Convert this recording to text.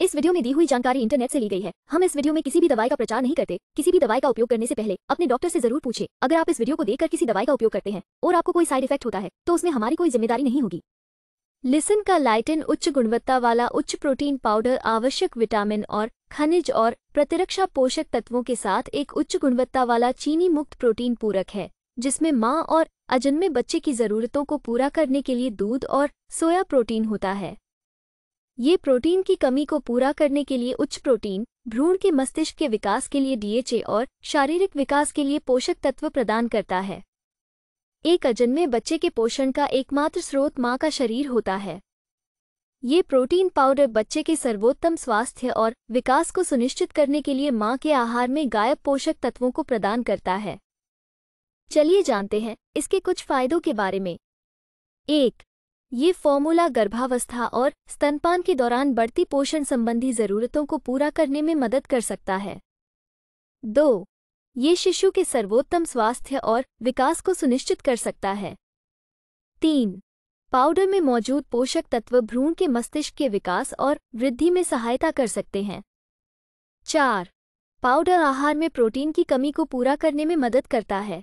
इस वीडियो में दी हुई जानकारी इंटरनेट से ली गई है हम इस वीडियो में किसी भी दवाई का प्रचार नहीं करते किसी भी दवाई का उपयोग करने से पहले अपने डॉक्टर से जरूर पूछे अगर आप इस वीडियो को देखकर किसी दवाई का उपयोग करते हैं और आपको कोई साइड इफेक्ट होता है तो उसमें हमारी कोई जिम्मेदारी नहीं होगी लिसन का लाइटिन उच्च गुणवत्ता वाला उच्च प्रोटीन पाउडर आवश्यक विटामिन और खनिज और प्रतिरक्षा पोषक तत्वों के साथ एक उच्च गुणवत्ता वाला चीनी मुक्त प्रोटीन पूरक है जिसमें माँ और अजन्मे बच्चे की जरूरतों को पूरा करने के लिए दूध और सोया प्रोटीन होता है ये प्रोटीन की कमी को पूरा करने के लिए उच्च प्रोटीन भ्रूण के मस्तिष्क के विकास के लिए डीएचए और शारीरिक विकास के लिए पोषक तत्व प्रदान करता है एक अजन्मे बच्चे के पोषण का एकमात्र स्रोत मां का शरीर होता है ये प्रोटीन पाउडर बच्चे के सर्वोत्तम स्वास्थ्य और विकास को सुनिश्चित करने के लिए मां के आहार में गायब पोषक तत्वों को प्रदान करता है चलिए जानते हैं इसके कुछ फायदों के बारे में एक ये फॉर्मूला गर्भावस्था और स्तनपान के दौरान बढ़ती पोषण संबंधी जरूरतों को पूरा करने में मदद कर सकता है दो ये शिशु के सर्वोत्तम स्वास्थ्य और विकास को सुनिश्चित कर सकता है तीन पाउडर में मौजूद पोषक तत्व भ्रूण के मस्तिष्क के विकास और वृद्धि में सहायता कर सकते हैं चार पाउडर आहार में प्रोटीन की कमी को पूरा करने में मदद करता है